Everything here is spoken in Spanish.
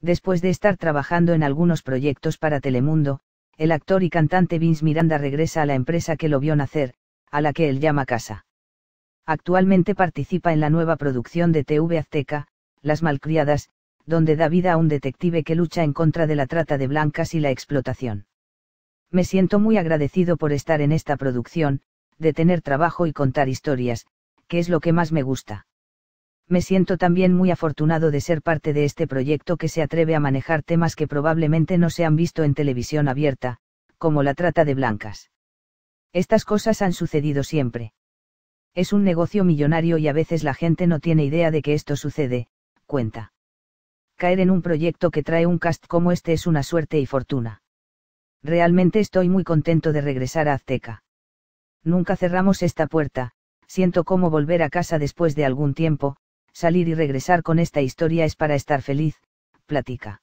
Después de estar trabajando en algunos proyectos para Telemundo, el actor y cantante Vince Miranda regresa a la empresa que lo vio nacer, a la que él llama casa. Actualmente participa en la nueva producción de TV Azteca, Las Malcriadas, donde da vida a un detective que lucha en contra de la trata de blancas y la explotación. Me siento muy agradecido por estar en esta producción, de tener trabajo y contar historias, que es lo que más me gusta me siento también muy afortunado de ser parte de este proyecto que se atreve a manejar temas que probablemente no se han visto en televisión abierta, como la trata de blancas. Estas cosas han sucedido siempre. Es un negocio millonario y a veces la gente no tiene idea de que esto sucede, cuenta. Caer en un proyecto que trae un cast como este es una suerte y fortuna. Realmente estoy muy contento de regresar a Azteca. Nunca cerramos esta puerta, siento como volver a casa después de algún tiempo, Salir y regresar con esta historia es para estar feliz, platica.